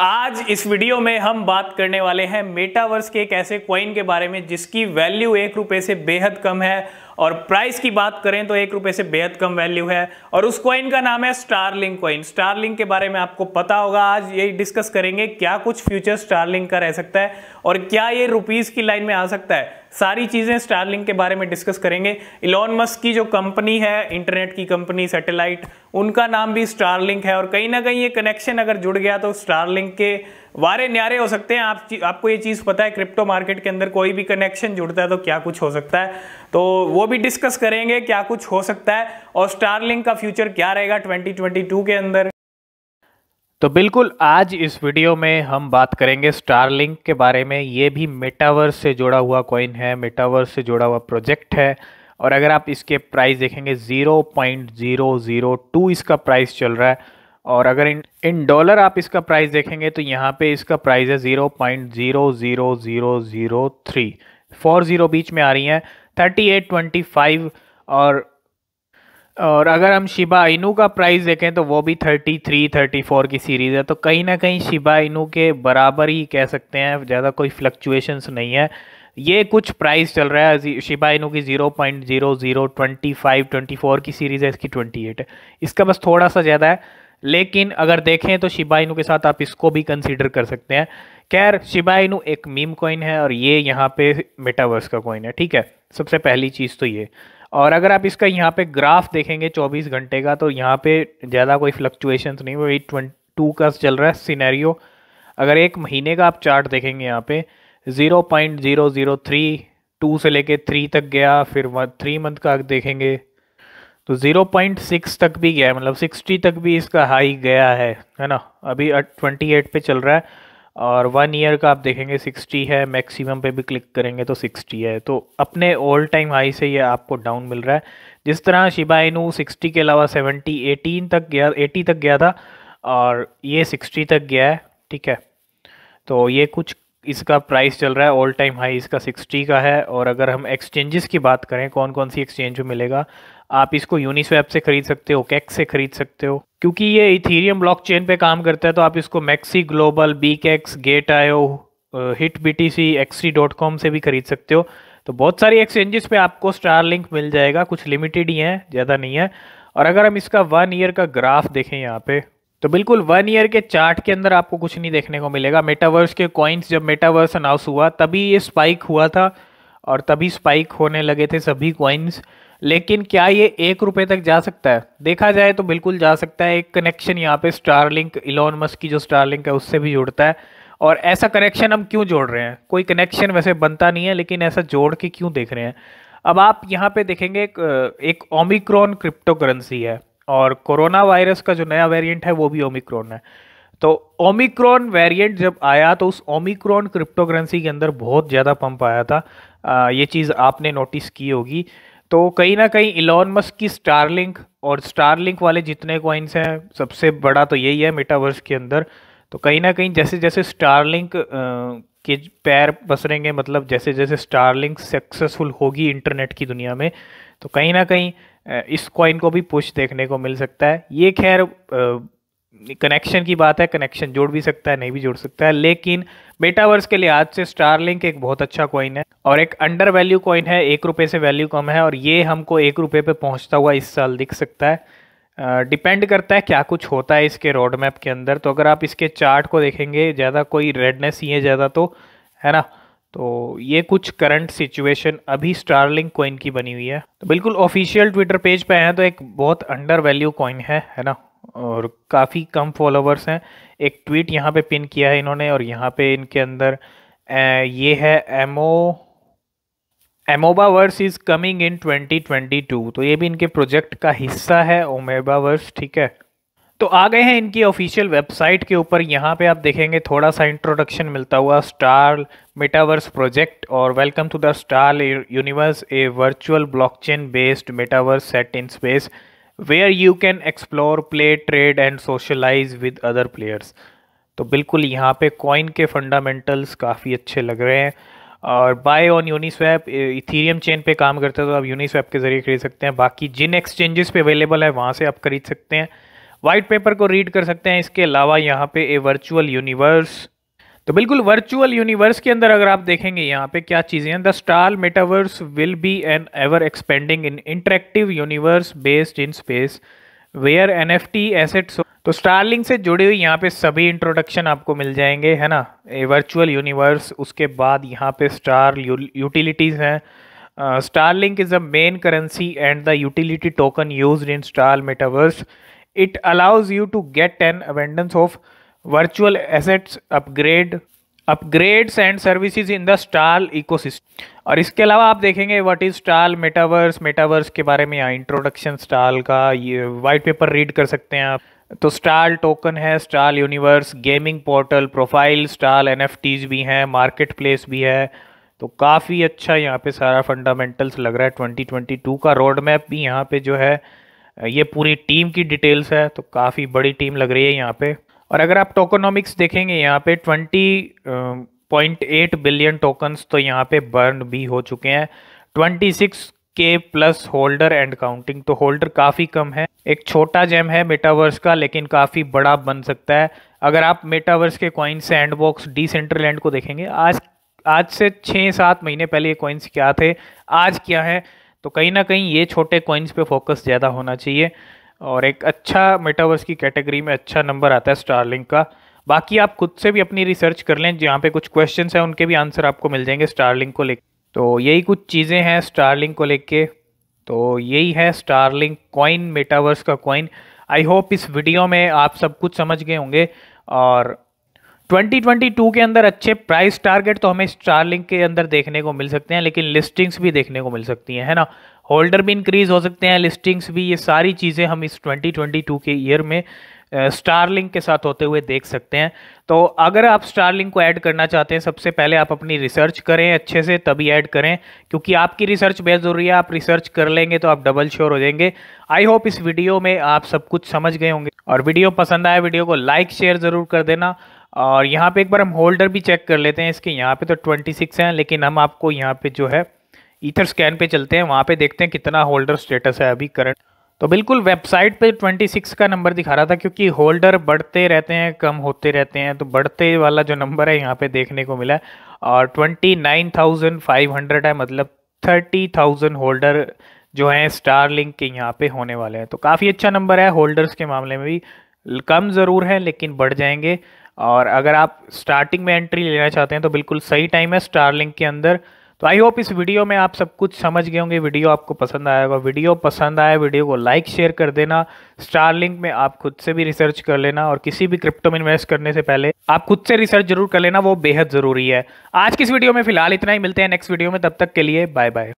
आज इस वीडियो में हम बात करने वाले हैं मेटावर्स के एक ऐसे क्वाइन के बारे में जिसकी वैल्यू एक रुपए से बेहद कम है और प्राइस की बात करें तो एक रुपये से बेहद कम वैल्यू है और उस कॉइन का नाम है स्टारलिंक कॉइन लिंक के बारे में आपको पता होगा आज यही डिस्कस करेंगे क्या कुछ फ्यूचर लिंक का रह सकता है और क्या ये रुपीज़ की लाइन में आ सकता है सारी चीज़ें स्टारलिंक के बारे में डिस्कस करेंगे इलॉन मस्क की जो कंपनी है इंटरनेट की कंपनी सैटेलाइट उनका नाम भी स्टारलिंक है और कहीं ना कहीं ये कनेक्शन अगर जुड़ गया तो स्टारलिंक के वारे न्यारे हो सकते हैं आप आपको ये चीज़ पता है क्रिप्टो मार्केट के अंदर कोई भी कनेक्शन जुड़ता है तो क्या कुछ हो सकता है तो वो भी डिस्कस करेंगे क्या कुछ हो सकता है और स्टारलिंक का फ्यूचर क्या रहेगा 2022 के अंदर तो बिल्कुल आज इस वीडियो में हम बात करेंगे स्टारलिंक के बारे में ये भी मेटावर्स से जुड़ा हुआ कॉइन है मेटावर्स से जुड़ा हुआ प्रोजेक्ट है और अगर आप इसके प्राइस देखेंगे 0.002 इसका प्राइस चल रहा है और अगर इन इन डॉलर आप इसका प्राइस देखेंगे तो यहाँ पे इसका प्राइस है zero point zero zero zero zero three four zero बीच में आ रही हैं थर्टी एट ट्वेंटी फाइव और और अगर हम शिबा इनू का प्राइस देखें तो वो भी थर्टी थ्री थर्टी फोर की सीरीज़ है तो कहीं ना कहीं शिबा इनू के बराबर ही कह सकते हैं ज़्यादा कोई फ्लक्चुएशंस नहीं है ये कुछ प्राइस चल रहा है शिबा इनू की zero point zero zero twenty five twenty four की सीरीज़ है इसकी ट्वेंटी एट है इसका बस थोड़ा सा ज़्यादा है लेकिन अगर देखें तो शिबा के साथ आप इसको भी कंसीडर कर सकते हैं खैर शिबा एक मीम कॉइन है और ये यहाँ पे मेटावर्स का कॉइन है ठीक है सबसे पहली चीज़ तो ये और अगर आप इसका यहाँ पे ग्राफ देखेंगे 24 घंटे का तो यहाँ पे ज़्यादा कोई फ्लक्चुएशन नहीं वही ट्वेंट टू का चल रहा है सीनैरियो अगर एक महीने का आप चार्ट देखेंगे यहाँ पे zero point zero zero three two से लेकर थ्री तक गया फिर थ्री मंथ का देखेंगे तो 0.6 तक भी गया है मतलब 60 तक भी इसका हाई गया है है ना अभी 28 पे चल रहा है और वन ईयर का आप देखेंगे 60 है मैक्सिमम पे भी क्लिक करेंगे तो 60 है तो अपने ऑल टाइम हाई से ये आपको डाउन मिल रहा है जिस तरह शिबा इनू 60 के अलावा 70 18 तक गया 80 तक गया था और ये 60 तक गया है ठीक है तो ये कुछ इसका प्राइस चल रहा है ऑल टाइम हाई इसका 60 का है और अगर हम एक्सचेंजेस की बात करें कौन कौन सी एक्सचेंज में मिलेगा आप इसको यूनिस्वैप से खरीद सकते हो कैक से खरीद सकते हो क्योंकि ये इथीरियम ब्लॉकचेन पे काम करता है तो आप इसको मैक्सी ग्लोबल बी कैक्स gate io hit B T C एक्सी डॉट कॉम से भी खरीद सकते हो तो बहुत सारी एक्सचेंजेस पे आपको स्टार लिंक मिल जाएगा कुछ लिमिटेड ही हैं ज़्यादा नहीं है और अगर हम इसका वन ईयर का ग्राफ देखें यहाँ पे तो बिल्कुल वन ईयर के चार्ट के अंदर आपको कुछ नहीं देखने को मिलेगा मेटावर्स के कॉइन्स जब मेटावर्स अनाउंस हुआ तभी ये स्पाइक हुआ था और तभी स्पाइक होने लगे थे सभी कॉइन्स लेकिन क्या ये एक रुपये तक जा सकता है देखा जाए तो बिल्कुल जा सकता है एक कनेक्शन यहाँ पे स्टारलिंक इलोन मस्क की जो स्टारलिंक है उससे भी जुड़ता है और ऐसा कनेक्शन हम क्यों जोड़ रहे हैं कोई कनेक्शन वैसे बनता नहीं है लेकिन ऐसा जोड़ के क्यों देख रहे हैं अब आप यहाँ पे देखेंगे एक, एक ओमिक्रॉन क्रिप्टो करेंसी है और कोरोना वायरस का जो नया वेरियंट है वो भी ओमिक्रॉन है तो ओमिक्रॉन वेरिएंट जब आया तो उस ओमिक्रॉन क्रिप्टो करेंसी के अंदर बहुत ज़्यादा पंप आया था आ, ये चीज़ आपने नोटिस की होगी तो कहीं ना कहीं इलॉन मस्क की स्टारलिंक और स्टारलिंक वाले जितने कॉइन्स हैं सबसे बड़ा तो यही है मेटावर्स के अंदर तो कहीं ना कहीं जैसे जैसे स्टारलिंक के पैर पसरेंगे मतलब जैसे जैसे स्टारलिंक सक्सेसफुल होगी इंटरनेट की दुनिया में तो कहीं ना कहीं इस कॉइन को भी पुश देखने को मिल सकता है ये खैर कनेक्शन की बात है कनेक्शन जोड़ भी सकता है नहीं भी जोड़ सकता है लेकिन मेटावर्स के लिहाज से स्टारलिंक एक बहुत अच्छा कॉइन है और एक अंडर वैल्यू कॉइन है एक रुपये से वैल्यू कम है और ये हमको एक रुपये पर पहुँचता हुआ इस साल दिख सकता है डिपेंड करता है क्या कुछ होता है इसके रोड मैप के अंदर तो अगर आप इसके चार्ट को देखेंगे ज़्यादा कोई रेडनेस ही है ज़्यादा तो है ना तो ये कुछ करंट सिचुएशन अभी स्टारलिंग कॉइन की बनी हुई है तो बिल्कुल ऑफिशियल ट्विटर पेज पे हैं तो एक बहुत अंडर वैल्यू कॉइन है है ना और काफ़ी कम फॉलोवर्स हैं एक ट्वीट यहाँ पे पिन किया है इन्होंने और यहाँ पे इनके अंदर ये है एमओ एमोबा वर्स इज़ कमिंग इन 2022 तो ये भी इनके प्रोजेक्ट का हिस्सा है ओमेबा वर्स ठीक है तो आ गए हैं इनकी ऑफिशियल वेबसाइट के ऊपर यहाँ पे आप देखेंगे थोड़ा सा इंट्रोडक्शन मिलता हुआ स्टार मेटावर्स प्रोजेक्ट और welcome to the star universe a virtual blockchain based metaverse set in space where you can explore play trade and socialise with other players तो बिल्कुल यहाँ पे कॉइन के फंडामेंटल्स काफ़ी अच्छे लग रहे हैं और buy on Uniswap Ethereum chain पे काम करते हैं तो आप यूनिस्वैप के ज़रिए खरीद सकते हैं बाकी जिन एक्सचेंजेस पे अवेलेबल है वहाँ से आप खरीद सकते हैं वाइट पेपर को रीड कर सकते हैं इसके अलावा यहाँ पे ए वर्चुअल यूनिवर्स तो बिल्कुल वर्चुअल यूनिवर्स के अंदर अगर आप देखेंगे यहाँ पे क्या चीज़ें हैं the star metaverse will be an ever expanding in interactive universe based in space where N F T assets तो स्टारलिंग से जुड़ी हुई यहाँ पे सभी इंट्रोडक्शन आपको मिल जाएंगे है ना ए वर्चुअल यूनिवर्स उसके बाद यहाँ पे स्टार यूटिलिटीज़ हैं Starlink is a main currency and the utility token use in star metaverse it allows you to get an abundance of virtual assets upgrade upgrades and services in the Starl ecosystem और इसके अलावा आप देखेंगे what is Starl metaverse metaverse के बारे में यहाँ introduction stall का ये वाइट पेपर रीड कर सकते हैं आप तो स्टाल टोकन है Starl universe gaming portal profile Starl N भी हैं मार्केट प्लेस भी है तो काफ़ी अच्छा यहाँ पे सारा फंडामेंटल्स लग रहा है 2022 का रोड मैप भी यहाँ पे जो है ये पूरी टीम की डिटेल्स है तो काफ़ी बड़ी टीम लग रही है यहाँ पे और अगर आप टोकोनॉमिक्स देखेंगे यहाँ पे twenty point eight billion tokens तो यहाँ पे बर्न भी हो चुके हैं ट्वेंटी सिक्स के प्लस होल्डर एंड काउंटिंग तो होल्डर काफ़ी कम है एक छोटा जेम है मेटावर्स का लेकिन काफ़ी बड़ा बन सकता है अगर आप मेटावर्स के कॉइन सैंडबॉक्स एंड को देखेंगे आज आज से छः सात महीने पहले ये कॉइन्स क्या थे आज क्या है तो कहीं ना कहीं ये छोटे कॉइन्स पे फोकस ज़्यादा होना चाहिए और एक अच्छा मेटावर्स की कैटेगरी में अच्छा नंबर आता है स्टारलिंक का बाकी आप खुद से भी अपनी रिसर्च कर लें जहाँ पे कुछ क्वेश्चंस हैं उनके भी आंसर आपको मिल जाएंगे स्टारलिंक को लेकर तो यही कुछ चीज़ें हैं स्टारलिंक को लेके तो यही है स्टारलिंक कॉइन मेटावर्स का कॉइन आई होप इस वीडियो में आप सब कुछ समझ गए होंगे और 2022 के अंदर अच्छे प्राइस टारगेट तो हमें स्टारलिंक के अंदर देखने को मिल सकते हैं लेकिन लिस्टिंग्स भी देखने को मिल सकती हैं है ना होल्डर भी इंक्रीज हो सकते हैं लिस्टिंग्स भी ये सारी चीज़ें हम इस 2022 के ईयर में स्टारलिंक के साथ होते हुए देख सकते हैं तो अगर आप स्टारलिंक को ऐड करना चाहते हैं सबसे पहले आप अपनी रिसर्च करें अच्छे से तभी ऐड करें क्योंकि आपकी रिसर्च बेहद ज़रूरी है आप रिसर्च कर लेंगे तो आप डबल श्योर हो जाएंगे आई होप इस वीडियो में आप सब कुछ समझ गए होंगे और वीडियो पसंद आए वीडियो को लाइक शेयर ज़रूर कर देना और यहाँ पे एक बार हम होल्डर भी चेक कर लेते हैं इसके यहाँ पे तो 26 हैं लेकिन हम आपको यहाँ पे जो है ईथर स्कैन पे चलते हैं वहाँ पे देखते हैं कितना होल्डर स्टेटस है अभी करंट तो बिल्कुल वेबसाइट पे 26 का नंबर दिखा रहा था क्योंकि होल्डर बढ़ते रहते हैं कम होते रहते हैं तो बढ़ते वाला जो नंबर है यहाँ पे देखने को मिला और ट्वेंटी है मतलब थर्टी होल्डर जो हैं स्टार लिंक के यहाँ पे होने वाले हैं तो काफ़ी अच्छा नंबर है होल्डर्स के मामले में भी कम ज़रूर हैं लेकिन बढ़ जाएंगे और अगर आप स्टार्टिंग में एंट्री लेना चाहते हैं तो बिल्कुल सही टाइम है स्टारलिंक के अंदर तो आई होप इस वीडियो में आप सब कुछ समझ गए होंगे वीडियो आपको पसंद आया होगा वीडियो पसंद आया वीडियो को लाइक शेयर कर देना स्टारलिंक में आप खुद से भी रिसर्च कर लेना और किसी भी क्रिप्टो में इन्वेस्ट करने से पहले आप खुद से रिसर्च जरूर कर लेना वो बेहद ज़रूरी है आज की इस वीडियो में फिलहाल इतना ही मिलते हैं नेक्स्ट वीडियो में तब तक के लिए बाय बाय